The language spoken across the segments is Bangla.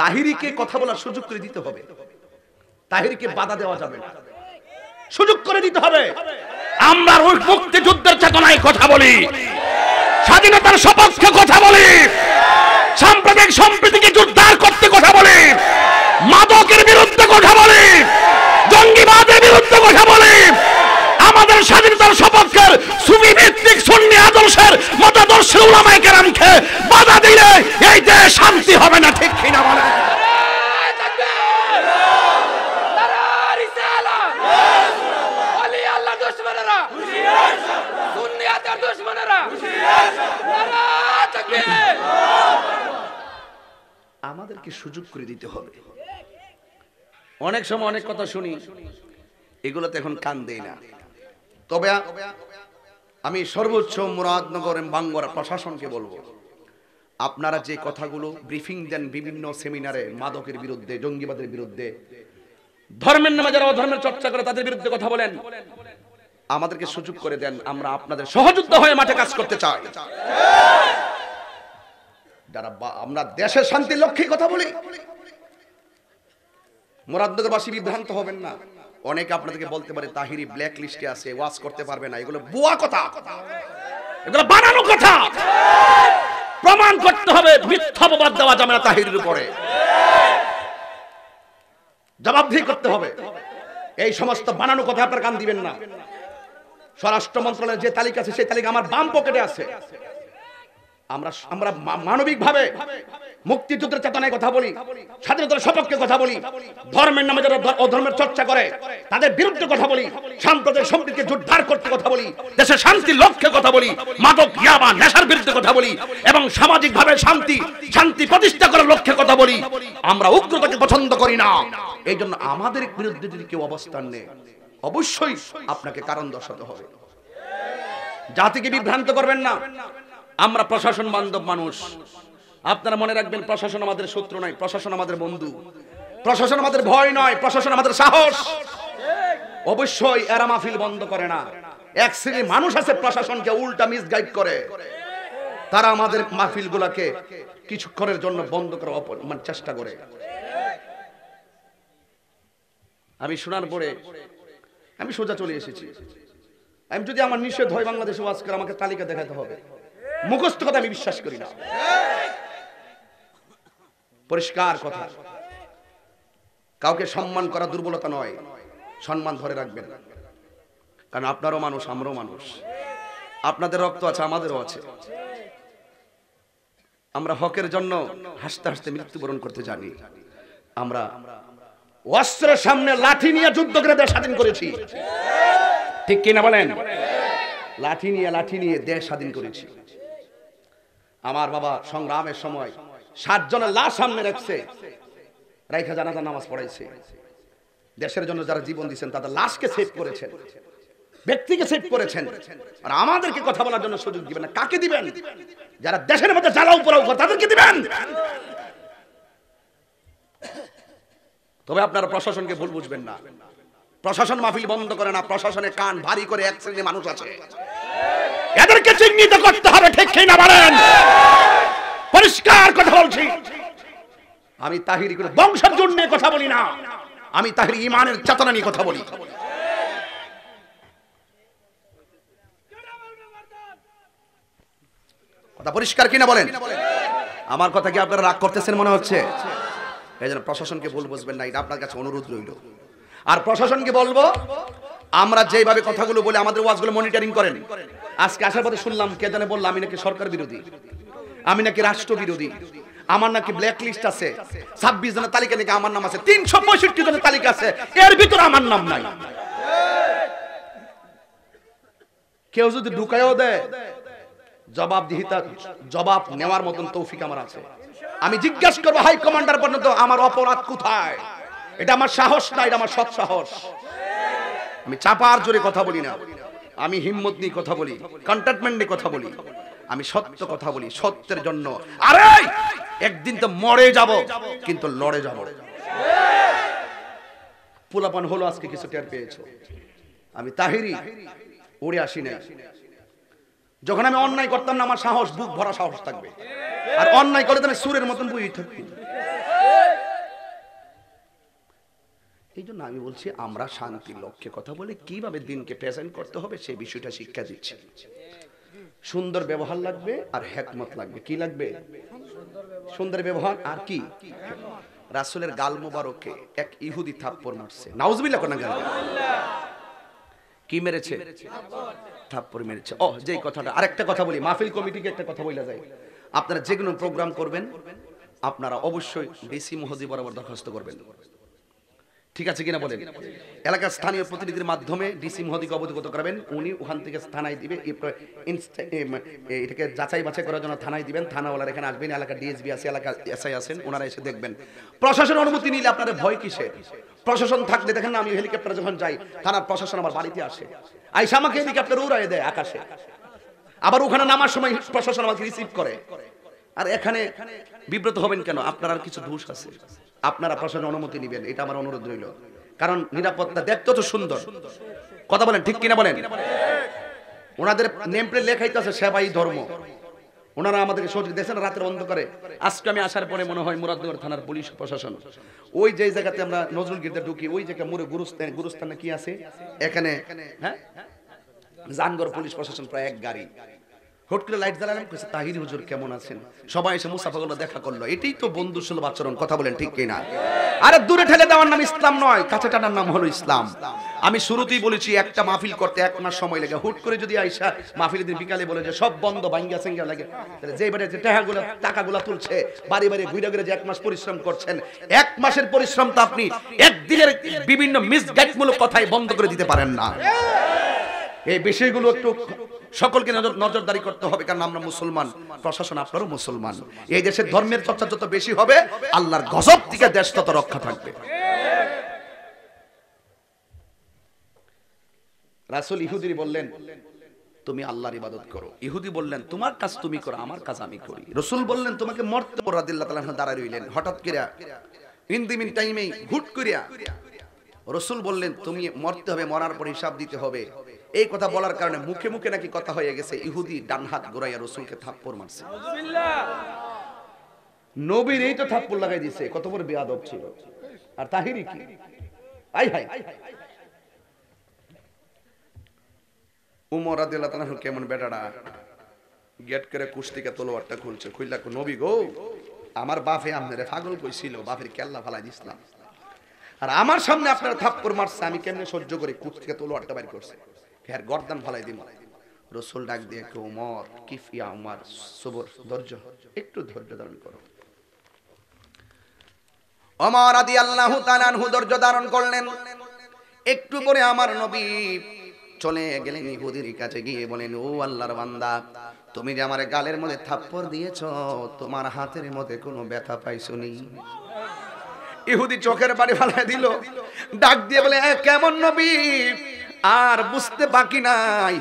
তাহিরিকে কথা বলার সুযোগ করে দিতে হবে তাহিরিকে বাধা দেওয়া যাবে না সুযোগ করে দিতে হবে আমরা ওই যুদ্ধের চেতনায় কথা বলি স্বাধীনতার সপক্ষে কথা বলি সাম্প্রদায়িক সম্প্রীতিকে জোরদার করতে কথা বলি মাদকের বিরুদ্ধে কথা বলি জঙ্গিবাদের বিরুদ্ধে কথা বলি আমাদের স্বাধীনতার শপথকের সুবি ভিত্তিক সুন্নি আদর্শের মতাদর্শের উলামায় কেরামকে বাধা দিলে এই দেশ শান্তি হবে না ঠিক কিনা বলে আমাদেরকে সুযোগ করে দিতে হবে অনেক সময় অনেক কথা শুনি এগুলোতে এখন কান দেয় না তবে আমি সর্বোচ্চ মুরাদনগর বাঙ্গরা প্রশাসনকে বলবো আপনারা যে কথাগুলো ব্রিফিং দেন বিভিন্ন সেমিনারে মাদকের বিরুদ্ধে জঙ্গিবাদের বিরুদ্ধে ধর্মের নামে যারা অধর্মের চর্চা করে তাদের বিরুদ্ধে কথা বলেন আমাদেরকে সুযোগ করে দেন আমরা আপনাদের সহযোদ্ধা হয়ে মাঠে কাজ করতে চাই যারা আমরা দেশের শান্তির লক্ষ্যে কথা বলি মোরাদ্দবাসী বিভ্রান্ত হবেন না অনেকে আপনাদেরকে বলতে পারে তাহিরি ব্ল্যাক লিস্টে আছে ওয়াজ করতে পারবে না এগুলো বুয়া কথা এগুলো বানানো কথা প্রমাণ করতে হবে মিথ্যা অপবাদ দেওয়া যাবে না তাহিরির উপরে জবাবদিহি করতে হবে এই সমস্ত বানানো কথা আপনার কান দিবেন না স্বরাষ্ট্র মন্ত্রণালয়ের যে তালিকা আছে সেই তালিকা আমার বাম পকেটে আছে আমরা আমরা মানবিকভাবে মুক্তিযুদ্ধের চেতনায় কথা বলি স্বাধীনতার সপক্ষে কথা বলি ধর্মের নামে যারা অধর্মের চর্চা করে তাদের বিরুদ্ধে কথা বলি সাম্প্রদায়িক সম্পৃক্তি জোটধার করতে কথা বলি দেশে শান্তির লক্ষ্যে কথা বলি মাদক ইয়াবা নেশার বিরুদ্ধে কথা বলি এবং সামাজিকভাবে শান্তি শান্তি প্রতিষ্ঠা করার লক্ষ্যে কথা বলি আমরা উগ্রতাকে পছন্দ করি না এই জন্য আমাদের বিরুদ্ধে যদি কেউ অবস্থান নেয় অবশ্যই আপনাকে কারণ দর্শাতে হবে জাতিকে বিভ্রান্ত করবেন না আমরা প্রশাসন বান্ধব মানুষ আপনারা মনে রাখবেন প্রশাসন আমাদের শত্রু নয় প্রশাসন আমাদের বন্ধু প্রশাসন আমাদের ভয় নয় প্রশাসন আমাদের সাহস অবশ্যই এরা মাহফিল বন্ধ করে না এক শ্রেণীর মানুষ আছে প্রশাসনকে উল্টা মিস গাইড করে তারা আমাদের মাহফিল গুলাকে কিছুক্ষণের জন্য বন্ধ করার মানে চেষ্টা করে আমি শোনার পরে আমি সোজা চলে এসেছি আমি যদি আমার নিষেধ হয় বাংলাদেশে আজকে আমাকে তালিকা দেখাতে হবে মুখস্থ কথা আমি বিশ্বাস করি না পরিষ্কার কথা কাউকে সম্মান করা দুর্বলতা নয় সম্মান ধরে রাখবেন কারণ আপনারও মানুষ আমরাও মানুষ আপনাদের রক্ত আছে আমাদেরও আছে আমরা হকের জন্য হাসতে হাসতে মৃত্যুবরণ করতে জানি আমরা অস্ত্রের সামনে লাঠি নিয়ে যুদ্ধ করে দেশ স্বাধীন করেছি ঠিক কিনা বলেন লাঠি নিয়ে লাঠি নিয়ে দেশ স্বাধীন করেছি আমার বাবা সংগ্রামের সময় সাত জনের লাশ সামনে রাখছে রাইখা জানাজা নামাজ পড়াইছে দেশের জন্য যারা জীবন দিচ্ছেন তাদের লাশকে সেভ করেছেন ব্যক্তিকে সেভ করেছেন আর আমাদেরকে কথা বলার জন্য সুযোগ দিবেন না কাকে দিবেন যারা দেশের মধ্যে জ্বালা উপর তাদেরকে দিবেন তবে আপনারা প্রশাসনকে ভুল বুঝবেন না প্রশাসন মাহফিল বন্ধ করে না প্রশাসনে কান ভারী করে এক শ্রেণীর মানুষ আছে এদেরকে চিহ্নিত করতে হবে ঠিক না বলেন পরিষ্কার কথা বলছি আমি তাহির কোনো বংশের জন্য কথা বলি না আমি তাহির ইমানের চেতনা নিয়ে কথা বলি কথা পরিষ্কার কিনা বলেন আমার কথা কি আপনারা রাগ করতেছেন মনে হচ্ছে এই জন্য প্রশাসনকে ভুল বুঝবেন না এটা আপনার কাছে অনুরোধ রইল আর প্রশাসনকে বলবো আমরা যেভাবে কথাগুলো বলে আমাদের ওয়াজগুলো মনিটরিং করেন আজকে আসার পথে শুনলাম কে জানে বললাম আমি নাকি সরকার বিরোধী আমি নাকি রাষ্ট্রবিরোধী আমার নাকি ব্ল্যাক লিস্ট আছে ছাব্বিশ জনের তালিকা নাকি আমার নাম আছে তিনশো পঁয়ষট্টি জনের তালিকা আছে এর ভিতরে আমার নাম নাই কেউ যদি ঢুকায়ও দেয় দিহিতা জবাব নেওয়ার মতন তৌফিক আমার আছে আমি জিজ্ঞাসা করবো হাই কমান্ডার পর্যন্ত আমার অপরাধ কোথায় এটা আমার সাহস না এটা আমার সৎ সাহস আমি চাপার জোরে কথা বলি না আমি হিম্মত নিয়ে কথা বলি কন্টেন্টমেন্ট নিয়ে কথা বলি আমি সত্য কথা বলি সত্যের জন্য আরে একদিন তো মরে যাব কিন্তু লড়ে যাব পোলাপান হলো আজকে কিছু টের পেয়েছো আমি তাহিরি উড়ে আসি নাই যখন আমি অন্যায় করতাম না আমার সাহস বুক ভরা সাহস থাকবে আর অন্যায় করলে তাহলে সুরের মতন বুঝে থাকবি এই জন্য আমি বলছি আমরা শান্তির লক্ষ্যে কথা বলে কিভাবে দিনকে প্রেজেন্ট করতে হবে সেই বিষয়টা শিক্ষা দিচ্ছি সুন্দর ব্যবহার লাগবে আর হেকমত লাগবে কি লাগবে সুন্দর ব্যবহার আর কি রাসুলের গাল মুবারকে এক ইহুদি থাপ্পর মারছে নাউজবিল্লা কোন গাল কি মেরেছে থাপ্পর মেরেছে ও যেই কথাটা আরেকটা কথা বলি মাহফিল কমিটিকে একটা কথা বলা যায় আপনারা যে কোনো প্রোগ্রাম করবেন আপনারা অবশ্যই ডিসি মহজি বরাবর দরখাস্ত করবেন ঠিক আছে কিনা বলেন এলাকার স্থানীয় প্রতিনিধির মাধ্যমে ডিসি মহোদয়কে অবগত করাবেন উনি ওখান থেকে থানায় দিবে এটাকে যাচাই বাছাই করার জন্য থানায় দিবেন থানাওয়ালার এখানে আসবেন এলাকার ডিএসবি আছে এলাকার এসআই আছেন ওনারা এসে দেখবেন প্রশাসনের অনুমতি নিলে আপনাদের ভয় কিসে প্রশাসন থাকলে দেখেন না আমি হেলিকপ্টার যখন যাই থানার প্রশাসন আমার বাড়িতে আসে আইসা আমাকে হেলিকপ্টার উড়াই দেয় আকাশে আবার ওখানে নামার সময় প্রশাসন আমাকে রিসিভ করে আর এখানে বিব্রত হবেন কেন আপনার আর কিছু দোষ আছে আপনার প্রশাসন অনুমতি নেবেন এটা আমার অনুরোধ রইল কারণ নিরাপত্তা দেখতে তো সুন্দর কথা বলেন ঠিক কিনা বলেন ওনাদের নেম প্লেট লেখাই তো আছে সেবাই ধর্ম ওনারা আমাদেরকে সহযোগ দেখছেন রাতের বন্ধ করে আজকে আমি আসার পরে মনে হয় মুরাদনগর থানার পুলিশ প্রশাসন ওই যে জায়গাতে আমরা নজরুল গিরতে ঢুকি ওই জায়গায় মোড়ে গুরুস্থান গুরুস্থানে কি আছে এখানে হ্যাঁ জানগর পুলিশ প্রশাসন প্রায় এক গাড়ি হট করে লাইট জ্বালালাম কইছে তাহির হুজুর কেমন আছেন সবাই এসে মুসাফা করলো দেখা করলো এটাই তো বন্ধু সুলভ আচরণ কথা বলেন ঠিক কিনা আরে দূরে ঠেলে দেওয়ার নাম ইসলাম নয় কাছে টানার নাম হলো ইসলাম আমি শুরুতেই বলেছি একটা মাহফিল করতে এক মাস সময় লাগে হুট করে যদি আইসা মাহফিলের দিন বিকালে বলে যে সব বন্ধ ভাঙ্গা সেঙ্গা লাগে তাহলে যে বাড়ি যে টাকাগুলো টাকাগুলো তুলছে বাড়ি বাড়ি ঘুরে ঘুরে যে এক মাস পরিশ্রম করছেন এক মাসের পরিশ্রম তো আপনি একদিনের বিভিন্ন মিসগাইডমূলক কথাই বন্ধ করে দিতে পারেন না এই বিষয়গুলো একটু সকলকে নজর নজরদারি করতে হবে কারণ আমরা মুসলমান প্রশাসন আপনারও মুসলমান এই দেশের ধর্মের চর্চা যত বেশি হবে আল্লাহর গজব থেকে দেশ তত রক্ষা থাকবে রাসুল ইহুদি বললেন তুমি আল্লাহর ইবাদত করো ইহুদি বললেন তোমার কাজ তুমি করো আমার কাজ আমি করি রসুল বললেন তোমাকে মরতে দাঁড়ায় রইলেন হঠাৎ করে ইন্দিমিন টাইমে হুট করিয়া রসুল বললেন তুমি মরতে হবে মরার পর হিসাব দিতে হবে এই কথা বলার কারণে মুখে মুখে নাকি কথা হয়ে গেছে ইহুদি ডানহাত গোড়াইয়া রসুলকে থাপ্পর মারছে নবীর এই তো থাপ্পর লাগাই দিছে কত বড় বেয়াদব ছিল আর তাহিরি কি আই হাই উমর কেমন বেটাডা গেট করে কুস্তিকে তলোয়ারটা খুলছে খুললা নবী গো আমার বাপে আপনারে পাগল কইছিল বাফের কেল্লা ফালাই দিছিলাম আর আমার সামনে আপনারা থাপ্পড় মারছে আমি কেমনে সহ্য করে কুস্তিকে তলোয়ারটা বাইর করছে হ্যার গর্দান ফলাই দিব রসুল ডাক দিয়ে কেউ মর কিফিয়া উমার সবর ধৈর্য একটু ধৈর্য ধারণ করো অমর আদি আল্লাহ তালানহু ধৈর্য ধারণ করলেন একটু পরে আমার নবী চলে গেলেন ইহুদির কাছে গিয়ে বলেন ও আল্লাহর বান্দা তুমি যে আমার গালের মধ্যে থাপ্পর দিয়েছ তোমার হাতের মধ্যে কোনো ব্যথা পাইছো নি ইহুদি চোখের বাড়ি ফালাই দিল ডাক দিয়ে বলে কেমন নবী আর বুঝতে বাকি নাই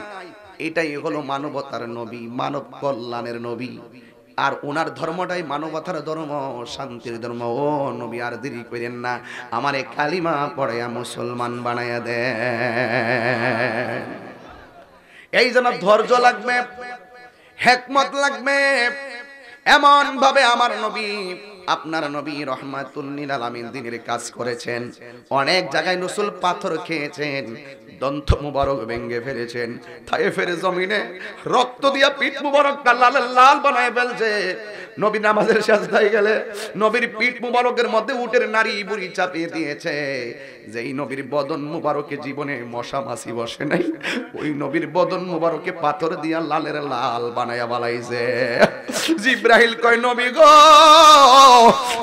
এটাই হলো মানবতার নবী মানব কল্যাণের নবী আর ওনার ধর্মটাই মানবতার ধর্ম শান্তির ধর্ম ও নবী আর দেরি করেন না আমার কালিমা পড়াইয়া মুসলমান বানাইয়া দে এই জন্য ধৈর্য লাগবে হেকমত লাগবে এমন ভাবে আমার নবী আপনার নবী রহমাতুল্লিল আলামিন দিনের কাজ করেছেন অনেক জায়গায় রসুল পাথর খেয়েছেন দন্ত মুবারক ভেঙে ফেলেছেন থায়ে ফেরে জমিনে রক্ত দিয়া পিঠ মুবারক লাল লাল বানায় ফেলছে নবী নামাজের সাজদায় গেলে নবীর পিঠ মুবারকের মধ্যে উটের নারী বুড়ি চাপিয়ে দিয়েছে যেই নবীর বদন মুবারকে জীবনে মশা মাছি বসে নাই ওই নবীর বদন মুবারকে পাথর দিয়া লালের লাল বানায়া বালাইছে জিব্রাহিল কয় নবী গো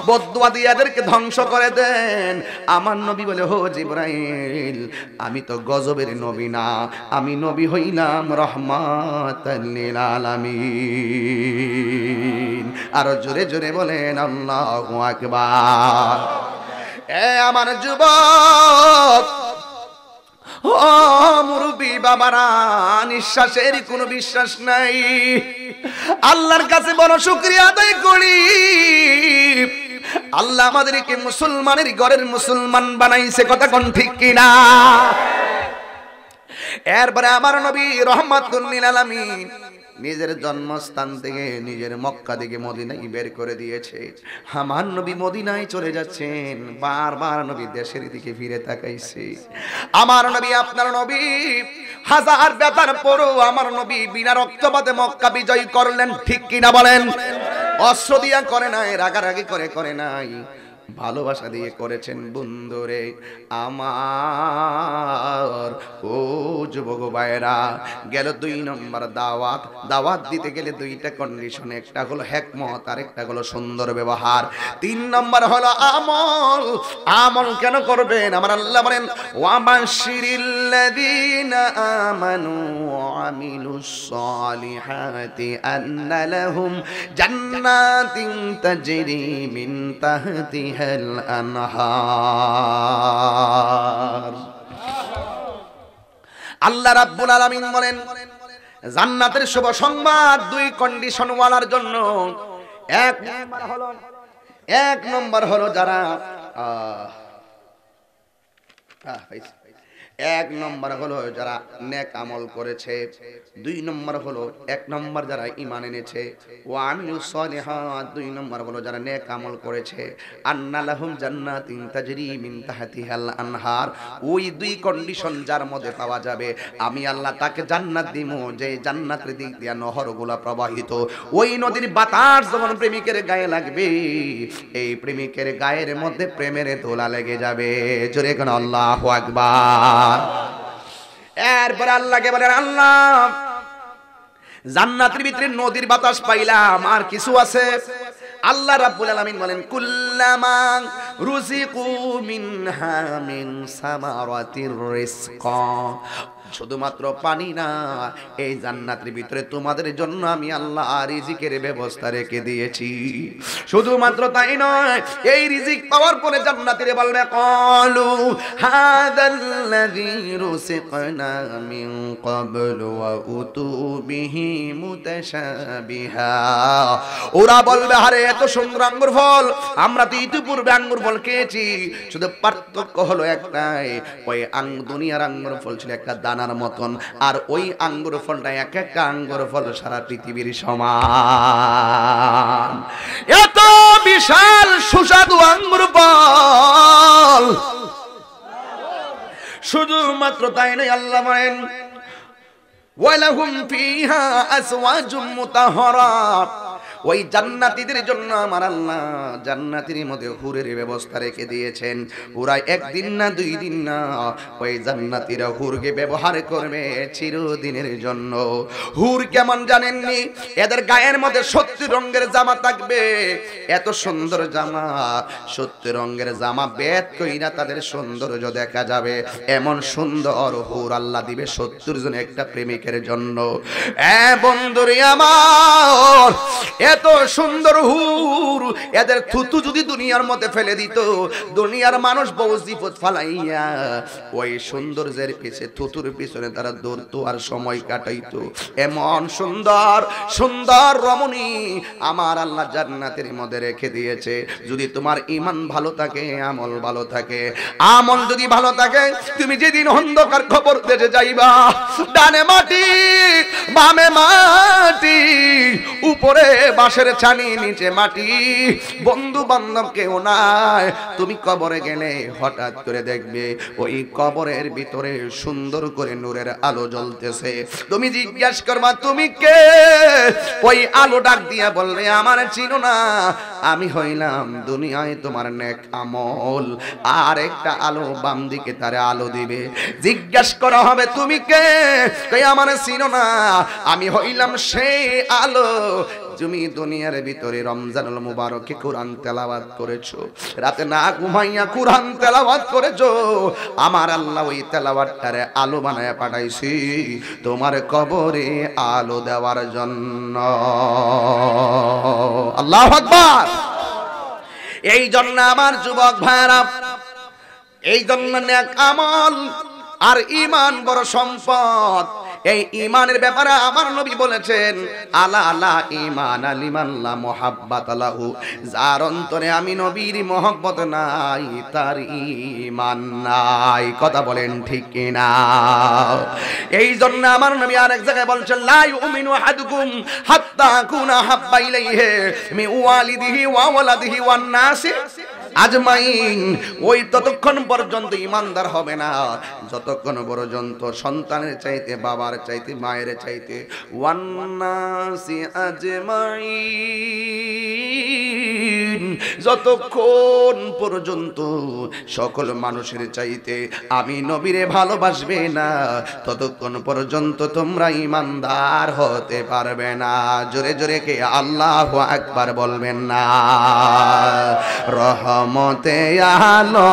বদুয়া দিয়াদেরকে এদেরকে ধ্বংস করে দেন আমার নবী বলে হো জিব্রাহিল আমি তো গজ গজবের নবী না আমি নবী হইলাম রহমাতাল্লিল আলামিন আর জোরে জোরে বলেন আল্লাহু আকবার এ আমার যুবক ও মুরব্বী বাবারা নিঃশ্বাসের কোনো বিশ্বাস নাই আল্লাহর কাছে বড় শুক্রিয়া আদায় করি আল্লাহ আমাদেরকে মুসলমানের ঘরের মুসলমান বানাইছে কথা কোন ঠিক কিনা এরপরে আমার নবী রহমাতুল্লিল আলামিন নিজের জন্মস্থান থেকে নিজের মক্কা থেকে মদিনাই বের করে দিয়েছে আমার নবী মদিনায় চলে যাচ্ছেন বারবার নবী দেশের দিকে ফিরে তাকাইছে আমার নবী আপনার নবী হাজার ব্যথার পরও আমার নবী বিনা রক্তপাতে মক্কা বিজয় করলেন ঠিক কিনা বলেন অস্ত্র দিয়া করে নাই রাগারাগি করে করে নাই ভালোবাসা দিয়ে করেছেন বন্ধুরে আমার ও যুবক ভাইরা গেল দুই নম্বর দাওয়াত দাওয়াত দিতে গেলে দুইটা কন্ডিশন একটা হলো হ্যাকমত আর একটা হলো সুন্দর ব্যবহার তিন নম্বর হলো আমল আমল কেন করবেন আমার আল্লাহ বলেন ওয়ামাশিরিল্লাযীনা আমানু ওয়া সালিহাতি আন্না জান্নাতিন তাজরি মিন তাহতিহা আল্লাহ রাব্বুল আলামিন বলেন জান্নাতের শুভ সংবাদ দুই কন্ডিশন ওয়ালার জন্য এক নম্বর হলো এক নম্বর হলো যারা আহ এক নম্বর হলো যারা নেক আমল করেছে দুই নম্বর হলো এক নম্বর যারা ইমান এনেছে ও আমিও সলেহাত দুই নম্বর হলো যারা নেক আমল করেছে আন্নালাহুম জান্নাত ইনতাজরি মিন তাহতিহাল আনহার ওই দুই কন্ডিশন যার মধ্যে পাওয়া যাবে আমি আল্লাহ তাকে জান্নাত দিব যে জান্নাতের দিক দিয়া নহরগুলা প্রবাহিত ওই নদীর বাতাস যখন প্রেমিকের গায়ে লাগবে এই প্রেমিকের গায়ের মধ্যে প্রেমের দোলা লেগে যাবে জোরে কোন আল্লাহু আকবার এরপরে আল্লাহকে বলেন আল্লাহ জান্নাতের ভিতরে নদীর বাতাস পাইলাম আর কিছু আছে আল্লাহ রাব্বুল আলামিন বলেন কুল্লামা রুজিকু মিনহা মিন সামারাতির রিজকা শুধুমাত্র পানি না এই জান্নাতের ভিতরে তোমাদের জন্য আমি আল্লাহ রিজিকের ব্যবস্থা রেখে দিয়েছি শুধুমাত্র তাই নয় এই রিজিক পাওয়ার পরে জান্নাতের বলবে কলু ওরা বলবে আরে এত সুন্দর আঙ্গুর ফল আমরা তো ইতিপূর্বে আঙ্গুর ফল খেয়েছি শুধু পার্থক্য হলো একটাই ওই আং দুনিয়ার আঙ্গুর ফল ছিল একটা দানা আপনার মতন আর ওই আঙ্গুর ফলটা এক একটা আঙ্গুর ফল সারা পৃথিবীর সমান এত বিশাল সুস্বাদু আঙ্গুর ফল শুধুমাত্র তাই নয় আল্লাহ বলেন ওয়ালাহুম ফিহা আজওয়াজুম ওই জান্নাতীদের জন্য আমার আল্লাহ জান্নাতীর মধ্যে হুরের ব্যবস্থা রেখে দিয়েছেন একদিন না দুই দিন না ওই জান্নাতীরা হুরকে ব্যবহার করবে চিরদিনের জন্য হুর কেমন জানেননি এদের গায়ের মধ্যে সত্য রঙের জামা থাকবে এত সুন্দর জামা সত্য রঙের জামা বেদ কইরা তাদের সৌন্দর্য দেখা যাবে এমন সুন্দর হুর আল্লাহ দিবে সত্তর জন একটা প্রেমিক মালিকের জন্য এ বন্ধুরে আমার এত সুন্দর হুর এদের থুতু যদি দুনিয়ার মধ্যে ফেলে দিত দুনিয়ার মানুষ বহু জিপত ফালাইয়া ওই সৌন্দর্যের পিছে থুতুর পিছনে তারা দৌড়ত আর সময় কাটাইত এমন সুন্দর সুন্দর রমণী আমার আল্লাহ জান্নাতের মধ্যে রেখে দিয়েছে যদি তোমার ইমান ভালো থাকে আমল ভালো থাকে আমল যদি ভালো থাকে তুমি যেদিন অন্ধকার খবর দেশে যাইবা ডানে মাটি মাটি বামে মাটি উপরে বাঁশের ছানি নিচে মাটি বন্ধু বান্ধব কেউ নাই তুমি কবরে গেলে হঠাৎ করে দেখবে ওই কবরের ভিতরে সুন্দর করে নূরের আলো জ্বলতেছে তুমি জিজ্ঞাস করবা তুমি কে ওই আলো ডাক দিয়া বললে আমার চিনো না আমি হইলাম দুনিয়ায় তোমার নেক আমল আর একটা আলো বাম দিকে তারে আলো দিবে জিজ্ঞাস করা হবে তুমি কে তাই আমার আমার ছিল না আমি হইলাম সেই আলো তুমি দুনিয়ার ভিতরে রমজানুল মুবারকে কোরআন তেলাওয়াত করেছো রাতে না ঘুমাইয়া কোরআন তেলাওয়াত করেছো আমার আল্লাহ ওই তেলাওয়াতটারে আলো বানায় পাঠাইছি তোমার কবরে আলো দেওয়ার জন্য আল্লাহ আকবার এই জন্য আমার যুবক ভাইরা এই জন্য নেক আমল আর ইমান বড় সম্পদ এই ইমানের ব্যাপারে আমার নবী বলেছেন আলা আলা ইমান আলিমাল্লা মোহাব্বাত আলাহু যার অন্তরে আমি নবীর মহব্বত নাই তার ইমান নাই কথা বলেন ঠিক না এই জন্য আমার নবী আরেক জায়গায় বলছেন লাই উমিনু হাদুকুম হাত্তা কুনা হাব্বা ইলাইহি মি ওয়ালিদিহি ওয়া ওয়ালাদিহি ওয়ান নাসি আজমাইন ওই ততক্ষণ পর্যন্ত ইমানদার হবে না যতক্ষণ পর্যন্ত সন্তানের চাইতে বাবার চাইতে মায়ের চাইতে যতক্ষণ পর্যন্ত সকল মানুষের চাইতে আমি নবীরে ভালোবাসবে না ততক্ষণ পর্যন্ত তোমরা ইমানদার হতে পারবে না জোরে জোরে কে আল্লাহ একবার বলবেন না রহম রহমতে আলো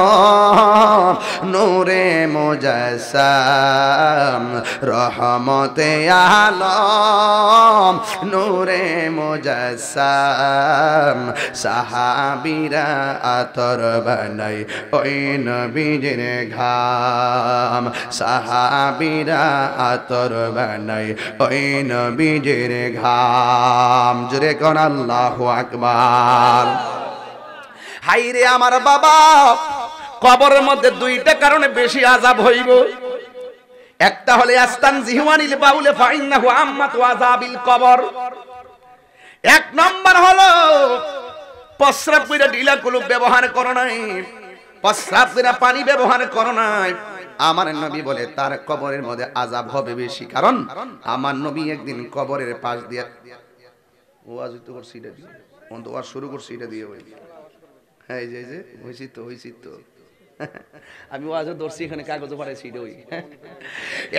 নূরে মোজাসাম রহমতে আলো নূরে মোজাসাম সাহাবিরা আতর বানাই ওই নবীর ঘাম সাহাবিরা আতর বানাই ওই নবীর ঘাম জুরে কোন আল্লাহ আকবার হাইরে আমার বাবা কবরের মধ্যে দুইটা কারণে বেশি আজাব হইব একটা হলে আস্তান জিহুয়ানিল বাউলে ফাইন্নাহু আম্মাতু আযাবিল কবর এক নম্বর হলো প্রস্রাব কইরা ঢিলা কুলু ব্যবহার করো নাই প্রস্রাব কইরা পানি ব্যবহার করো নাই আমার নবী বলে তার কবরের মধ্যে আজাব হবে বেশি কারণ আমার নবী একদিন কবরের পাশ দিয়ে ওয়াজ তো করছি এটা দিয়ে শুরু করছি এটা দিয়ে এই যে যে হয়েছি তো হয়েছি তো আমি ওয়াজও ধরছি এখানে কাগজও পাঠাইছি ওই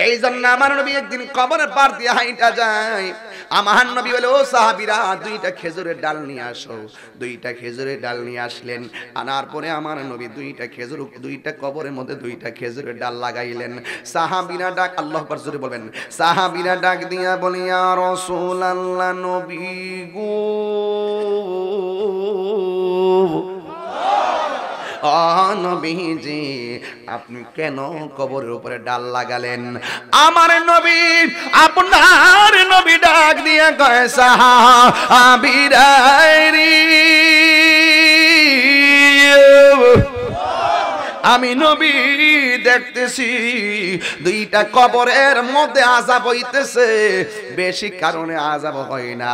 এই জন্য আমার নবী একদিন কবরের পার দিয়ে হাইটা যায় আমার নবী বলে ও সাহাবিরা দুইটা খেজুরের ডাল নিয়ে আসো দুইটা খেজুরের ডাল নিয়ে আসলেন আনার পরে আমার নবী দুইটা খেজুর দুইটা কবরের মধ্যে দুইটা খেজুরের ডাল লাগাইলেন সাহাবিরা ডাক আল্লাহ পার জোরে বলবেন সাহাবিরা ডাক দিয়া বলিয়া ইয়া রাসূলুল্লাহ নবী গো নবীজি আপনি কেন কবরের উপরে ডাল লাগালেন আমার নবী আপনার নবী ডাক দিয়ে কয় সাহা আমি নবী দেখতেছি দুইটা কবরের মধ্যে আজাব হইতেছে বেশি কারণে আজাব হয় না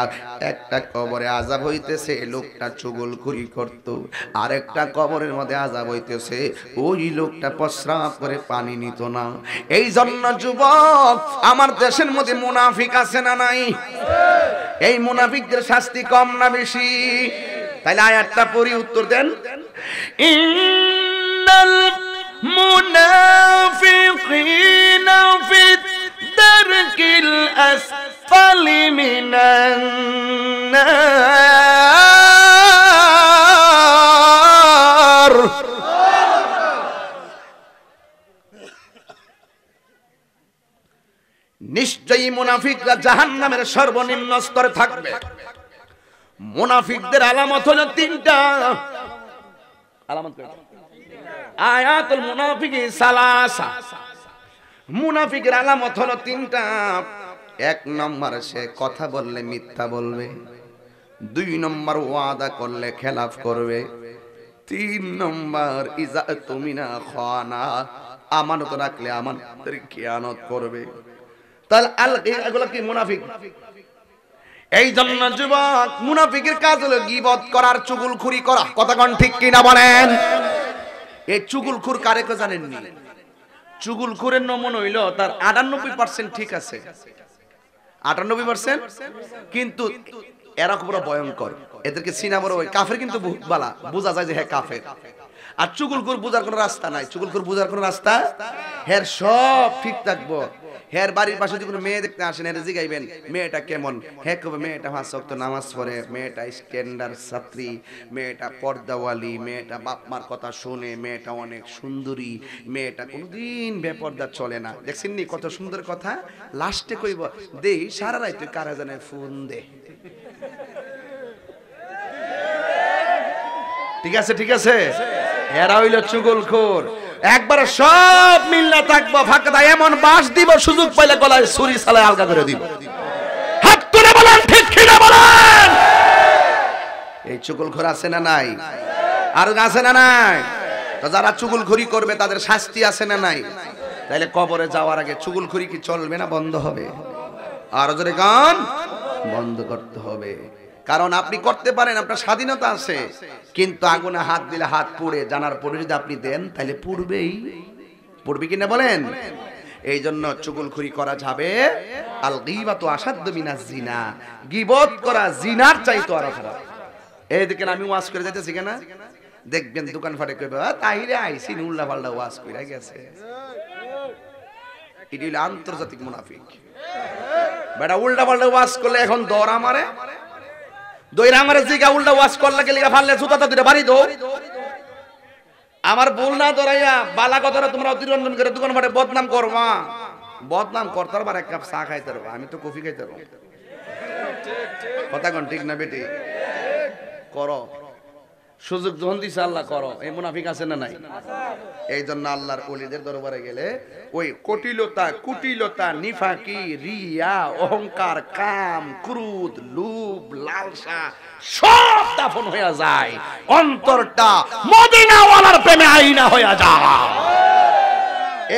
একটা কবরে আজাব হইতেছে লোকটা করি করত একটা কবরের মধ্যে আজাব হইতেছে ওই লোকটা প্রস্রাব করে পানি নিত না এই জন্য যুবক আমার দেশের মধ্যে মুনাফিক আছে না নাই এই মুনাফিকদের শাস্তি কম না বেশি তাহলে আয়ারটা পরি উত্তর দেন المنافقين في الدرك الأسفل من النار নিশ্চয়ই মুনাফিকরা জাহান নামের সর্বনিম্ন স্তরে থাকবে মুনাফিকদের আলামত হলো তিনটা আলামত আয়াতুল মুনাফিক সালাসা মুনাফিকের আলামত হলো তিনটা এক নম্বর সে কথা বললে মিথ্যা বলবে দুই নম্বর ওয়াদা করলে খেলাফ করবে তিন নম্বর ইজা তুমি না খানা আমানত রাখলে আমানতের খেয়ানত করবে তাহলে আল এগুলো কি মুনাফিক এই জন্য যুবক মুনাফিকের কাজ হলো গিবত করার খুরি করা কথা ঠিক কিনা বলেন এই চুগুলখুর কারে কে জানেননি চুগুলখুরের নমন হইল তার আটানব্বই পার্সেন্ট ঠিক আছে আটানব্বই পার্সেন্ট কিন্তু এরা বড় ভয়ঙ্কর এদেরকে সিনা বড় কাফের কিন্তু বহুত বালা বোঝা যায় যে হ্যাঁ কাফের আর চুগুলখুর বোঝার কোনো রাস্তা নাই চুগুলখুর বোঝার কোনো রাস্তা হ্যাঁ সব ঠিক থাকবো হের বাড়ির পাশে যদি কোনো মেয়ে দেখতে আসেন হ্যাঁ জিগাইবেন মেয়েটা কেমন হ্যাঁ কবে মেয়েটা পাঁচ শক্ত নামাজ পড়ে মেয়েটা স্ট্যান্ডার ছাত্রী মেয়েটা পর্দাওয়ালি মেয়েটা বাপ মার কথা শুনে মেয়েটা অনেক সুন্দরী মেয়েটা কোনোদিন বেপর্দা চলে না দেখছেন নি কত সুন্দর কথা লাস্টে কইব দেই সারা রাইতে কারা জানে ফোন দে ঠিক আছে ঠিক আছে হেরা হইল চুগলখোর একবার সব মিল্লা থাকবো ফাঁকা তাই এমন বাস দিব সুযোগ পাইলে গলায় ছুরি সালায় আলগা করে দিব হাত তুলে বলেন ঠিক খিড়ে বলেন এই চুকুলখোর আছে না নাই আর আছে না নাই তো যারা চুগুলখুরি করবে তাদের শাস্তি আছে না নাই তাইলে কবরে যাওয়ার আগে চুগুলখুরি কি চলবে না বন্ধ হবে আর জোরে গান বন্ধ করতে হবে কারণ আপনি করতে পারেন আপনার স্বাধীনতা আছে কিন্তু আগুনে হাত দিলে হাত পুড়ে জানার পরে যদি আপনি দেন তাহলে পুড়বেই পুড়বে কিনা বলেন এই জন্য চুগুলখুরি করা যাবে আল গিবা তো আসাধ্য মিনা জিনা গিবত করা জিনার চাইতো আরো খারাপ এই দেখেন আমি ওয়াজ করে যাইতেছি কেনা দেখবেন দোকান ফাটে কইবে তাইরে আইছি উল্লা পাল্লা ওয়াজ কইরা গেছে এটি হইল আন্তর্জাতিক মুনাফিক বেটা উল্টা পাল্টা ওয়াজ করলে এখন দর আমারে দইরা আমার জিগা উল্টা ওয়াশ করলা গেলে ফাললে জুতাটা দুইটা বাড়ি দো আমার ভুল না দরাইয়া বালা কথাটা তোমরা অতিরঞ্জন করে দোকান মাঠে বদনাম করবা বদনাম করতে পারবা এক কাপ চা খাইতে পারবা আমি তো কফি খাইতে পারবো কথা কোন ঠিক না বেটি করো সুযোগ যখন দিছে আল্লাহ করো এই মুনাফিক আছে না নাই এই জন্য আল্লাহর অলিদের দরবারে গেলে ওই কটিলতা কুটিলতা নিফাকি রিয়া অহংকার কাম ক্রুদ লুভ লালসা সব দাফন হয়ে যায় অন্তরটা মদিনাওয়ালার প্রেমে আইনা হয়ে যায়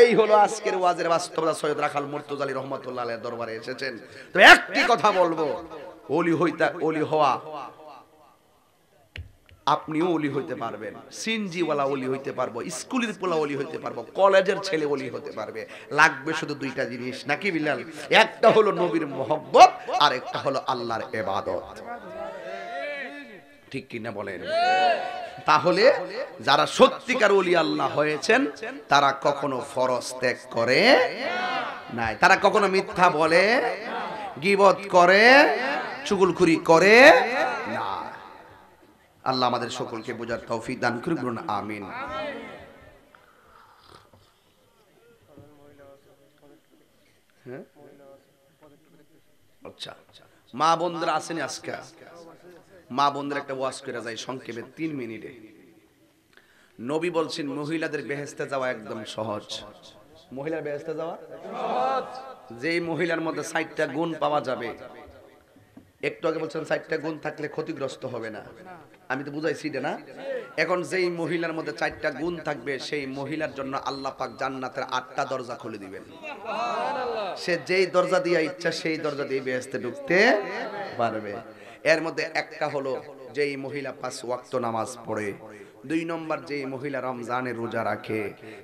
এই হলো আজকের ওয়াজের বাস্তবতা সৈয়দ রাখাল মুর্তজ আলী রহমতুল্লাহ দরবারে এসেছেন তো একটি কথা বলবো অলি হইতা অলি হওয়া আপনিও অলি হইতে পারবেন সিনজিওয়ালা অলি হইতে পারবো স্কুলের পোলা অলি হইতে পারবো কলেজের ছেলে অলি হতে পারবে লাগবে শুধু দুইটা জিনিস নাকি বিলাল একটা হলো নবীর মোহব্বত আর একটা হলো আল্লাহর এবাদত ঠিক কিনা বলেন তাহলে যারা সত্যিকার অলি আল্লাহ হয়েছেন তারা কখনো ফরজ ত্যাগ করে নাই তারা কখনো মিথ্যা বলে গিবত করে চুগুলখুরি করে না আল্লাহ আমাদের সকলকে বোঝার তৌফিক দান করুন আমিন হ্যাঁ? আচ্ছা, আচ্ছা মা বন্ধুরা আসেন আজকে মা বন্ধুরা একটা ওয়াজ করে যায় সংক্ষেপে তিন মিনিটে নবী বলছেন মহিলাদের বেহেস্তে যাওয়া একদম সহজ মহিলার বেহেস্তে যাওয়া যেই মহিলার মধ্যে ষাটটা গুণ পাওয়া যাবে একটু আগে বলছিলাম চারটা গুণ থাকলে ক্ষতিগ্রস্ত হবে না আমি তো বুঝাইছি না এখন যেই মহিলার মধ্যে চারটা গুণ থাকবে সেই মহিলার জন্য আল্লাহ পাক জান্নাতের আটটা দরজা খুলে দিবেন সে যেই দরজা দিয়ে ইচ্ছা সেই দরজা দিয়ে বেহেস্তে ঢুকতে পারবে এর মধ্যে একটা হলো যেই মহিলা পাঁচ ওয়াক্ত নামাজ পড়ে দুই নম্বর যেই মহিলা রমজানে রোজা রাখে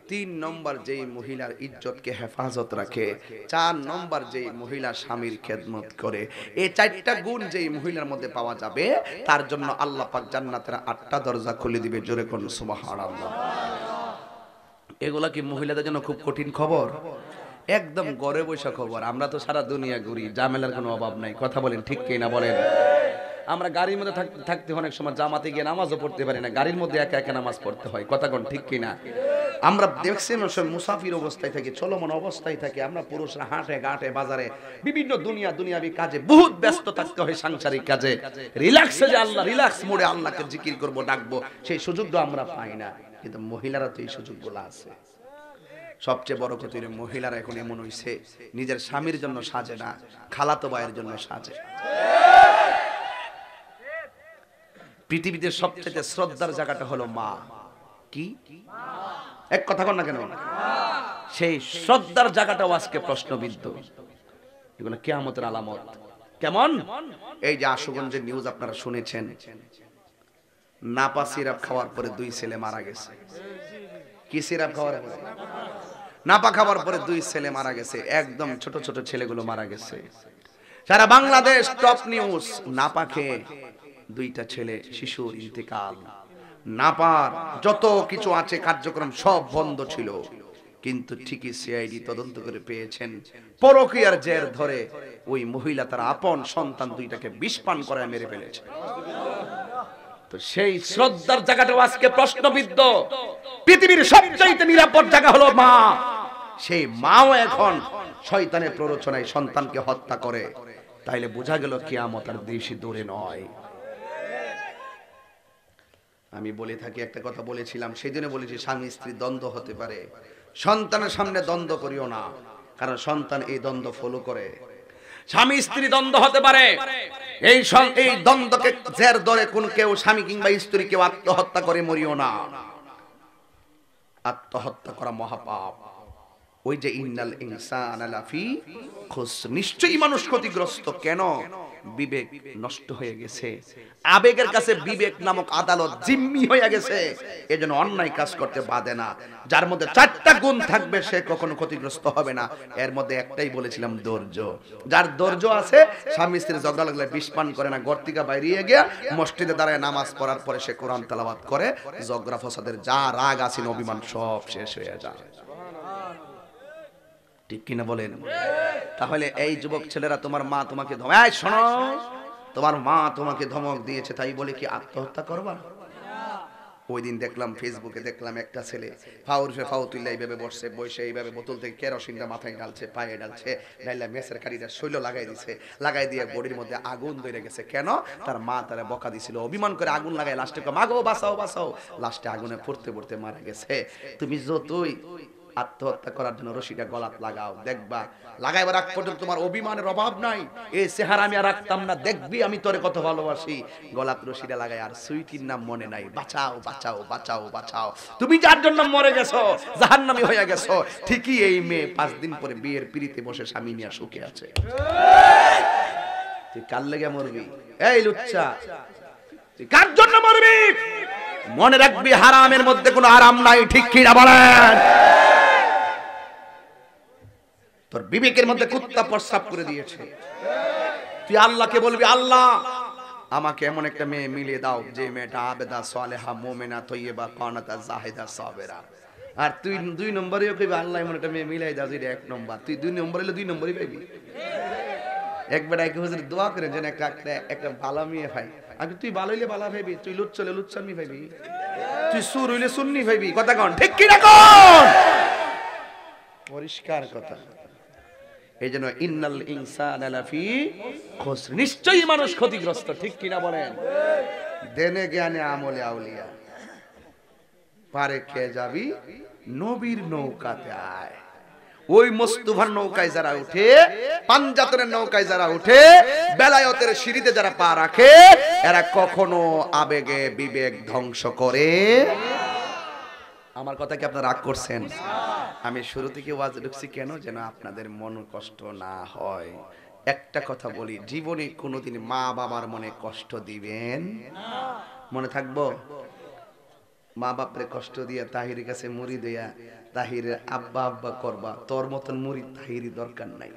তিন নম্বর যেই মহিলার ইজ্জতকে হেফাজত রাখে চার নম্বর যেই মহিলা স্বামীর খেদমত করে এই চারটা গুণ যেই মহিলার মধ্যে পাওয়া যাবে তার জন্য আল্লাহ পাক জান্নাতের আটটা দরজা খুলে দিবে জোরে কোন সুবহানাল্লাহ এগুলা কি মহিলাদের জন্য খুব কঠিন খবর একদম গড়ে বৈশা খবর আমরা তো সারা দুনিয়া ঘুরি জামেলার কোনো অভাব নাই কথা বলেন ঠিক কিনা বলেন আমরা গাড়ির মধ্যে থাকতে অনেক সময় জামাতে গিয়ে নামাজও পড়তে পারি না গাড়ির মধ্যে একা একা নামাজ পড়তে হয় কথা কোন ঠিক কিনা আমরা দেখছেন সব মুসাফির অবস্থায় থাকি চলমন অবস্থায় থাকি আমরা পুরুষরা হাঁটে ঘাটে বাজারে বিভিন্ন দুনিয়া দুনিয়াবি কাজে বহুত ব্যস্ত থাকতে হয় সাংসারিক কাজে রিল্যাক্স যে আল্লাহ রিল্যাক্স মোড়ে আল্লাহকে জিকির করব ডাকবো সেই সুযোগটা আমরা পাই না কিন্তু মহিলারা তো এই সুযোগগুলো আছে সবচেয়ে বড় ক্ষতির মহিলারা এখন এমন হইছে নিজের স্বামীর জন্য সাজে না খালাতো ভাইয়ের জন্য সাজে পৃথিবীতে সবচেয়ে শ্রদ্ধার জায়গাটা হলো মা কি এক কথা না কেন সেই শ্রদ্ধার জায়গাটাও আজকে প্রশ্নবিদ্ধ এগুলো কেমতের আলামত কেমন এই যে আশুগঞ্জের নিউজ আপনারা শুনেছেন নাপা সিরাপ খাওয়ার পরে দুই ছেলে মারা গেছে কি সিরাপ খাওয়ার নাপা পরে দুই ছেলে মারা গেছে একদম ছোট ছোট ছেলেগুলো মারা গেছে সারা বাংলাদেশ টপ নিউজ নাপা খেয়ে দুইটা ছেলে শিশুর ইন্তেকাল পার যত কিছু আছে কার্যক্রম সব বন্ধ ছিল কিন্তু ঠিকই সিআইডি তদন্ত করে পেয়েছেন পরকিয়ার জের ধরে ওই মহিলা তার আপন সন্তান দুইটাকে বিষ করে মেরে ফেলেছে তো সেই শ্রদ্ধার জায়গাটাও আজকে প্রশ্নবিদ্ধ পৃথিবীর সবচাইতে নিরাপদ জায়গা হলো মা সেই মাও এখন শয়তানের প্ররোচনায় সন্তানকে হত্যা করে তাইলে বোঝা গেল কিয়ামত আর দেশি দূরে নয় আমি বলে থাকি একটা কথা বলেছিলাম সেই জন্য বলেছি স্বামী স্ত্রী দ্বন্দ্ব হতে পারে সন্তানের সামনে দ্বন্দ্ব করিও না কারণ সন্তান এই দ্বন্দ্ব ফলো করে স্বামী স্ত্রী দ্বন্দ্ব হতে পারে এই এই দ্বন্দ্বকে জের ধরে কোন কেউ স্বামী কিংবা স্ত্রী কেউ আত্মহত্যা করে মরিও না আত্মহত্যা করা মহাপাপ ওই যে ইন্নাল ইনসান আলাফি নিশ্চয়ই মানুষ ক্ষতিগ্রস্ত কেন বিবেক নষ্ট হয়ে গেছে আবেগের কাছে বিবেক নামক আদালত জিম্মি হয়ে গেছে এজন্য অন্যায় কাজ করতে বাধে না যার মধ্যে চারটা গুণ থাকবে সে কখনো ক্ষতিগ্রস্ত হবে না এর মধ্যে একটাই বলেছিলাম ধৈর্য যার ধৈর্য আছে স্বামী স্ত্রী ঝগড়া লাগলে বিষ পান করে না গর্তিকা থেকে বাইরে গিয়ে মসজিদে দাঁড়ায় নামাজ পড়ার পরে সে কোরআন তালাবাদ করে জগরা ফসাদের যা রাগ আসেন অভিমান সব শেষ হয়ে যায় ঠিক কিনা বলেন তাহলে এই যুবক ছেলেরা তোমার মা তোমাকে শোনো তোমার মা তোমাকে ধমক দিয়েছে তাই বলে কি আত্মহত্যা করবা ওই দিন দেখলাম ফেসবুকে দেখলাম একটা ছেলে ফাউর ফাউ তুললে এইভাবে বসছে বসে এইভাবে বোতল থেকে কেরোসিনটা মাথায় ডালছে পায়ে ডালছে ডাইলা মেসের কারিটা শৈল লাগাই দিছে লাগাই দিয়ে বডির মধ্যে আগুন ধরে গেছে কেন তার মা তারা বকা দিছিল অভিমান করে আগুন লাগায় লাস্টে মাগো গো বাঁচাও বাঁচাও লাস্টে আগুনে পড়তে পড়তে মারা গেছে তুমি যতই আত্মহত্যা করার জন্য রশিটা গলাত লাগাও দেখবা লাগাইবার রাখ পর্যন্ত তোমার অভিমানের অভাব নাই এই চেহারা আমি আর রাখতাম না দেখবি আমি তোরে কত ভালোবাসি গলাত রশিটা লাগাই আর সুইটির নাম মনে নাই বাঁচাও বাঁচাও বাঁচাও বাঁচাও তুমি যার জন্য মরে গেছো জাহান নামে হয়ে গেছো ঠিকই এই মেয়ে পাঁচ দিন পরে বিয়ের পিড়িতে বসে স্বামী নিয়ে সুখে আছে তুই কাল লেগে মরবি এই লুচ্চা তুই কার জন্য মরবি মনে রাখবি হারামের মধ্যে কোনো আরাম নাই ঠিক কিনা বলেন তোর বিবেকের মধ্যে কুত্তা প্রস্তাব করে দিয়েছে তুই আল্লাহকে বলবি আল্লাহ আমাকে এমন একটা মেয়ে মিলিয়ে দাও যে মেয়েটা আবেদা সালেহা মোমেনা তৈয়বা কনাতা জাহেদা সবেরা আর তুই দুই নম্বরে কইবি আল্লাহ এমন একটা মেয়ে মিলাই দাও যেটা এক নম্বর তুই দুই নম্বর এলে দুই নম্বরই পাইবি একবার একে হুজুর দোয়া করে যেন একটা একটা ভালো মেয়ে ভাই আমি তুই ভালো হইলে ভালো ভাইবি তুই লুচ্চলে লুচ্চামি ভাইবি তুই সুর হইলে সুন্নি ভাইবি কথা কন ঠিক কি না কোন পরিষ্কার কথা এই জন্য ইন্নাল ইনসান আলাফি খসর নিশ্চয়ই মানুষ ক্ষতিগ্রস্ত ঠিক কিনা বলেন দেনে জ্ঞানে আমলে আউলিয়া পারে কে যাবি নবীর নৌকাতে আয় ওই মোস্তফার নৌকায় যারা উঠে পাঞ্জাতনের নৌকায় যারা উঠে বেলায়তের সিঁড়িতে যারা পা রাখে এরা কখনো আবেগে বিবেক ধ্বংস করে আমার কথা কি আপনারা রাগ করছেন আমি শুরু থেকে ওয়াজ ঢুকছি কেন যেন আপনাদের মন কষ্ট না হয় একটা কথা বলি জীবনে কোনোদিন মা বাবার মনে কষ্ট দিবেন মনে থাকবো মা বাপরে কষ্ট দিয়া তাহিরের কাছে মুড়ি দিয়া তাহির আব্বা আব্বা করবা তোর মতন মুড়ি তাহিরি দরকার নাই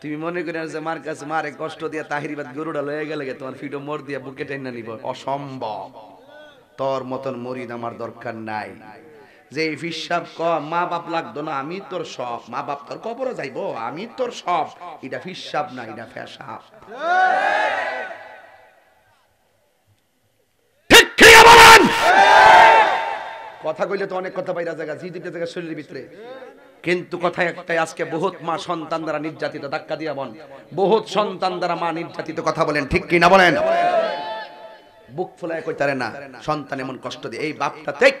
তুমি মনে করি যে মার কাছে মারে কষ্ট দিয়া তাহিরি বাদ গরুটা লয়ে গেলে তোমার ফিটো মর দিয়া বুকে টেনে নিব অসম্ভব তোর মতন মরিদ আমার দরকার নাই যে ফিসাব ক মা বাপ লাগতো না আমি তোর সব মা বাপ তোর কবরে যাইব আমি তোর সব এটা ফিসাব না এটা ফ্যাসাব কথা কইলে তো অনেক কথা বাইরা জায়গা জিদিপের জায়গা শরীরের ভিতরে কিন্তু কথা একটাই আজকে বহুত মা সন্তান দ্বারা নির্যাতিত ধাক্কা দিয়া বন বহুত সন্তান দ্বারা মা নির্যাতিত কথা বলেন ঠিক কি না বলেন বুক ফুলায় কইতারে না সন্তান এমন কষ্ট দিয়ে এই বাপটা দেখ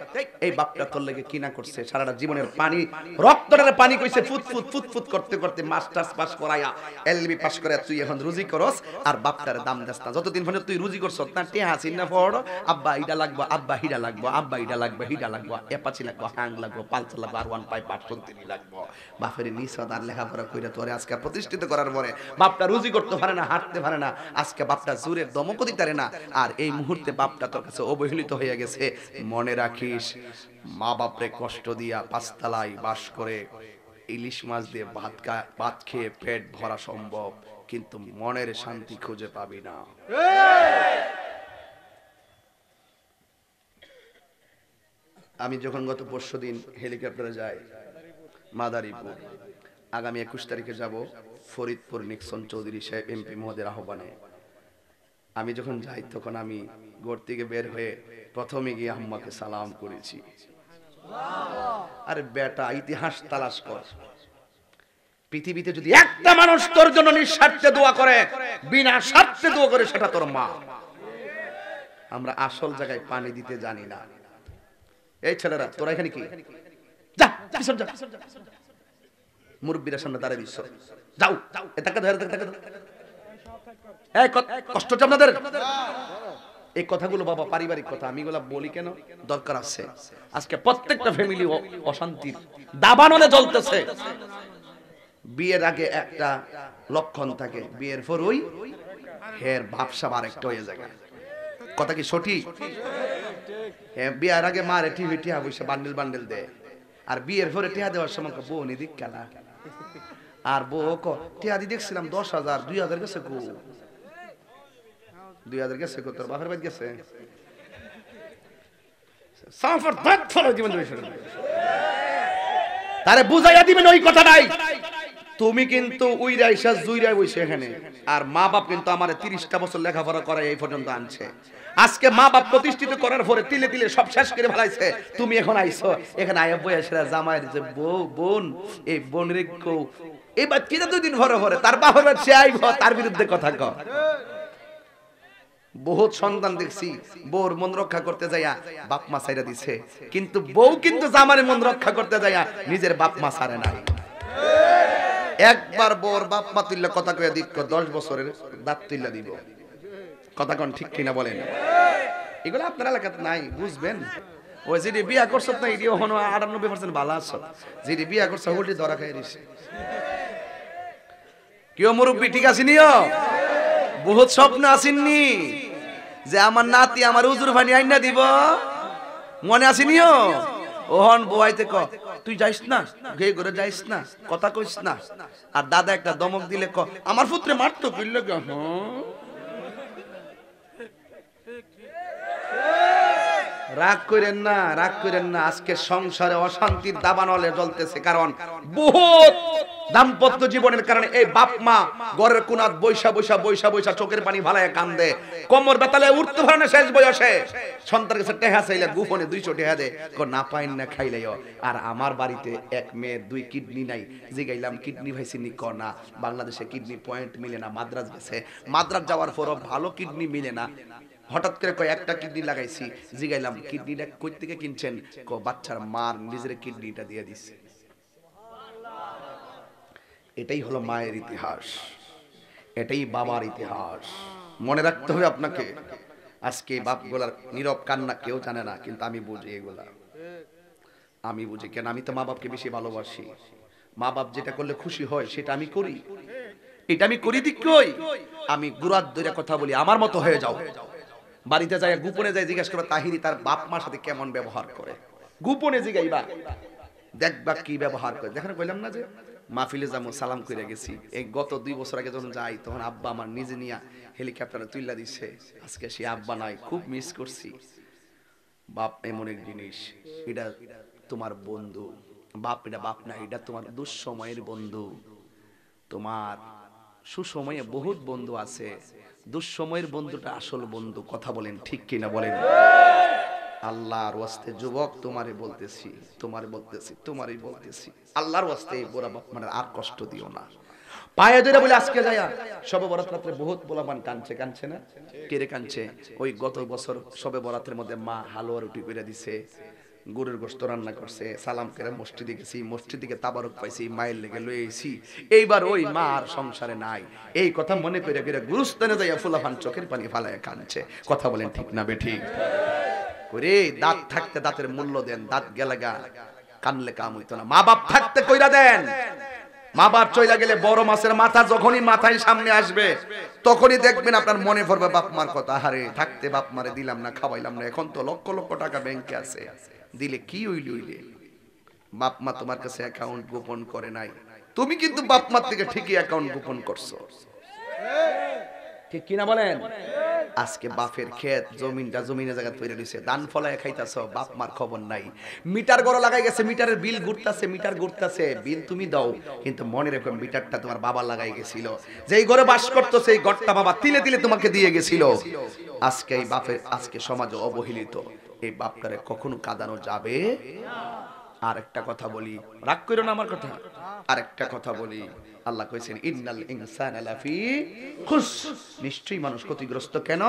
এই বাপটা তোর লেগে কিনা করছে সারাটা জীবনের পানি রক্তটারে পানি কইছে ফুট ফুট ফুট ফুট করতে করতে মাস্টার্স পাস করায়া এলবি পাস করে তুই এখন রুজি করস আর বাপটারে দাম দেস না যতদিন পর্যন্ত তুই রুজি করছ তার টে হাসি না পড় আব্বা ইডা লাগবো আব্বা হিডা লাগবো আব্বা ইডা লাগবো হিডা লাগবো এপাচি লাগবো হাং লাগবো পালচা লাগবো আর ওয়ান পাই পাট তিনি লাগবো বাপের নিঃসাদ আর লেখাপড়া কইরা তোরে আজকে প্রতিষ্ঠিত করার পরে বাপটা রুজি করতে পারে না হাঁটতে পারে না আজকে বাপটা জোরে দমকতি তারে না আর এই মুহূর্তে বাপটা তোর কাছে অবহেলিত হয়ে গেছে মনে রাখিস মা বাপরে কষ্ট দিয়া পাঁচতলায় বাস করে ইলিশ মাছ দিয়ে ভাত ভাত খেয়ে পেট ভরা সম্ভব কিন্তু মনের শান্তি খুঁজে পাবি না আমি যখন গত পরশু দিন হেলিকপ্টারে যাই মাদারীপুর আগামী একুশ তারিখে যাব ফরিদপুর নিক্সন চৌধুরী সাহেব এমপি মহোদয়ের আহ্বানে আমি যখন যাই তখন আমি ঘর থেকে বের হয়ে প্রথমে গিয়ে আম্মাকে সালাম করেছি আরে বেটা ইতিহাস তালাশ কর পৃথিবীতে যদি একটা মানুষ তোর জন্য নিঃস্বার্থে দোয়া করে বিনা স্বার্থে দোয়া করে সেটা তোর মা আমরা আসল জায়গায় পানি দিতে জানি না এই ছেলেরা তোরা এখানে কি মুরব্বীরা সামনে দাঁড়িয়ে দিচ্ছ যাও যাও কষ্ট হচ্ছে আপনাদের এই কথাগুলো বাবা পারিবারিক কথা আমি গুলা বলি কেন দরকার আছে আজকে প্রত্যেকটা ফ্যামিলি অশান্তির দাবানলে জ্বলতেছে বিয়ের আগে একটা লক্ষণ থাকে বিয়ের পর ওই হের ভাবসাব আরেকটা হয়ে যায় কথা কি সঠিক হ্যাঁ বিয়ের আগে মারে টিভি টিহা বসে বান্ডেল বান্ডেল দেয় আর বিয়ের পরে টিহা দেওয়ার সময় বউ নিদিক কালা আর বউ টিহা দি দেখছিলাম দশ হাজার দুই হাজার গেছে গো দুই হাজার গেছে তোর বাপের বাদ গেছে তারে বুঝাইয়া দিবেন ওই কথা নাই তুমি কিন্তু উইরা ইসা বইছে এখানে আর মা বাপ কিন্তু আমার তিরিশটা বছর লেখাপড়া এই পর্যন্ত আনছে আজকে মা বাপ প্রতিষ্ঠিত করার পরে তিলে তিলে সব শেষ করে ফেলাইছে তুমি এখন আইছো এখানে আয়া বই আসে জামাইয়ের যে বউ বোন এই বোন কৌ এবার কিনা দুদিন ভরে ভরে তার বাপের সে আইব তার বিরুদ্ধে কথা কয় বহুত সন্তান দেখছি বউর মন রক্ষা করতে যাইয়া বাপ মা ছাইরা দিছে কিন্তু বউ কিন্তু জামার মন রক্ষা করতে যাইয়া নিজের বাপ মা ছাড়ে নাই একবার বউর বাপ মা তুল্লা কথা কয়ে দিক দশ বছরের দাঁত তুল্লা দিব কথা কন ঠিক কিনা বলেন এগুলো আপনার এলাকাতে নাই বুঝবেন ওই যেটি বিয়া করছ না এটি হনো আটানব্বই পার্সেন্ট ভালো আছ যেটি বিয়া করছ উল্টি ধরা খাই দিছে কেউ মুরব্বী ঠিক আছে নিও বহুত স্বপ্ন আসেননি যে আমার নাতি আমার উজুর ভানি আইনা দিব মনে আসেনিও ওহন বোয়াইতে ক তুই যাইস না গে ঘরে যাইস না কথা কইস না আর দাদা একটা দমক দিলে ক আমার পুত্রে মারতো কইলে হ হ্যাঁ? রাগ করেন না রাগ করেন না আজকে সংসারে অশান্তির দাবানলে জ্বলতেছে কারণ বহুত দাম্পত্য জীবনের কারণে এই বাপ মা ঘরের কোনাত বৈশা বৈশা বৈশা বৈশা চোখের পানি ভালায় কান্দে কোমর বেতালে উঠতে পারে না শেষ বয়সে সন্তান কাছে টেহা চাইলে গোপনে দুইশো টেহা দে না পাইন না খাইলেও আর আমার বাড়িতে এক মেয়ে দুই কিডনি নাই জিগাইলাম কিডনি ভাইছি নি না বাংলাদেশে কিডনি পয়েন্ট মিলে না মাদ্রাস গেছে মাদ্রাস যাওয়ার পরও ভালো কিডনি মিলে না হঠাৎ করে কয় একটা কিডনি লাগাইছি জিগাইলাম কিডনিটা কই থেকে কিনছেন ক বাচ্চার মার নিজের কিডনিটা দিয়ে দিচ্ছে এটাই হলো মায়ের ইতিহাস এটাই বাবার ইতিহাস মনে রাখতে হবে আপনাকে আজকে বাপ বাপগুলার নীরব কান্না কেউ জানে না কিন্তু আমি বুঝি এগুলা আমি বুঝি কেন আমি তো মা বাপকে বেশি ভালোবাসি মা বাপ যেটা করলে খুশি হয় সেটা আমি করি এটা আমি করি দিক কই আমি গুরাত দইরা কথা বলি আমার মতো হয়ে যাও বাড়িতে যায় গোপনে যায় জিজ্ঞাসা করবা তাহিরি তার বাপ মার সাথে কেমন ব্যবহার করে গোপনে জিগাইবা দেখবা কি ব্যবহার করে দেখেন কইলাম না যে মাহফিলে যাবো সালাম করে গেছি এই গত দুই বছর আগে যখন যাই তখন আব্বা আমার নিজে নিয়ে হেলিকপ্টারে তুইলা দিছে আজকে সে আব্বা নাই খুব মিস করছি বাপ এমন এক জিনিস এটা তোমার বন্ধু বাপ এটা বাপ না এটা তোমার দুঃসময়ের বন্ধু তোমার সুসময়ে বহুত বন্ধু আছে দুঃসময়ের বন্ধুটা আসল বন্ধু কথা বলেন ঠিক কিনা বলেন আল্লাহর ওয়াস্তে যুবক তোমারে বলতেছি তোমারে বলতেছি তোমারই বলতেছি আল্লাহর ওয়াস্তে বোরা বাপ মানে আর কষ্ট দিও না পায়ে ধরে বলে আজকে যায়া সবে বরাত রাত্রে বহুত বোলামান কানছে কানছে না কেড়ে কানছে ওই গত বছর সবে বরাতের মধ্যে মা হালুয়া রুটি করে দিছে গরুর গোস্ত রান্না করছে সালাম করে মসজিদে গেছি মসজিদে গিয়ে তাবারক পাইছি মায়ের লেগে লইছি এইবার ওই মা আর সংসারে নাই এই কথা মনে করে করে গুরুস্থানে যাইয়া ফুলাফান চোখের পানি ফালায় কানছে কথা বলেন ঠিক না বে ঠিক করে দাঁত থাকতে দাঁতের মূল্য দেন দাঁত গেলাগা কানলে কাম হইতো না মা বাপ থাকতে কইরা দেন মা বাপ চইলা গেলে বড় মাছের মাথা যখনই মাথায় সামনে আসবে তখনই দেখবেন আপনার মনে পড়বে বাপ মার কথা হারে থাকতে বাপ মারে দিলাম না খাওয়াইলাম না এখন তো লক্ষ লক্ষ টাকা ব্যাংকে আছে দিলে কি হইলে হইলে বাপ মা তোমার কাছে অ্যাকাউন্ট গোপন করে নাই তুমি কিন্তু বাপ মার থেকে ঠিকই অ্যাকাউন্ট গোপন করছো ঠিক কিনা বলেন আজকে বাপের ক্ষেত জমিনটা জমিনে জায়গা তৈরি দিছে দান ফলায় খাইতাছ বাপ মার খবর নাই মিটার গড় লাগাই গেছে মিটারের বিল ঘুরতাছে মিটার ঘুরতাছে বিল তুমি দাও কিন্তু মনে রেখো মিটারটা তোমার বাবা লাগাই গেছিল যেই ঘরে বাস করতো সেই ঘরটা বাবা তিলে তিলে তোমাকে দিয়ে গেছিল আজকে এই বাপের আজকে সমাজ অবহেলিত এই বাপকারে কখনো কাঁদানো যাবে আর একটা কথা বলি রাগ করো না আমার কথা আর একটা কথা বলি আল্লাহ কইছেন ইন্নাল ইনসান লাফি খুস নিশ্চয়ই মানুষ ক্ষতিগ্রস্ত কেন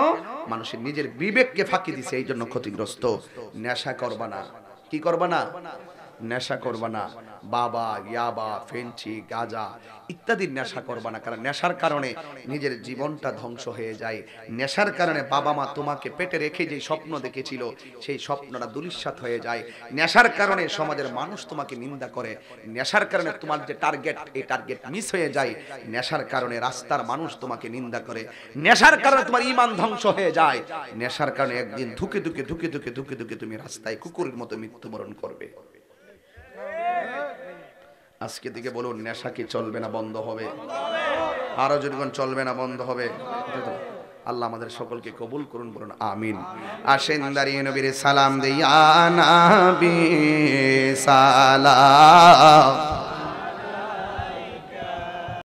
মানুষের নিজের বিবেককে ফাঁকি দিছে এই জন্য ক্ষতিগ্রস্ত নেশা করবা না কি করবা না নেশা করবা না বাবা ইয়াবা ফেন্সি গাঁজা ইত্যাদির নেশা করবা না কারণ নেশার কারণে নিজের জীবনটা ধ্বংস হয়ে যায় নেশার কারণে বাবা মা তোমাকে পেটে রেখে যে স্বপ্ন দেখেছিল সেই স্বপ্নটা দুলিশ্বাত হয়ে যায় নেশার কারণে সমাজের মানুষ তোমাকে নিন্দা করে নেশার কারণে তোমার যে টার্গেট এই টার্গেট মিস হয়ে যায় নেশার কারণে রাস্তার মানুষ তোমাকে নিন্দা করে নেশার কারণে তোমার ইমান ধ্বংস হয়ে যায় নেশার কারণে একদিন ধুকে ধুকে ধুকে ধুকে ধুকে ধুকে তুমি রাস্তায় কুকুরের মতো মৃত্যুবরণ করবে আজকে থেকে বলুন নেশা কি চলবে না বন্ধ হবে আরও যদি চলবে না বন্ধ হবে আল্লাহ আমাদের সকলকে কবুল করুন বলুন আমিন আসেন দাঁড়িয়ে নবীরে সালাম দেয়ানা সালাম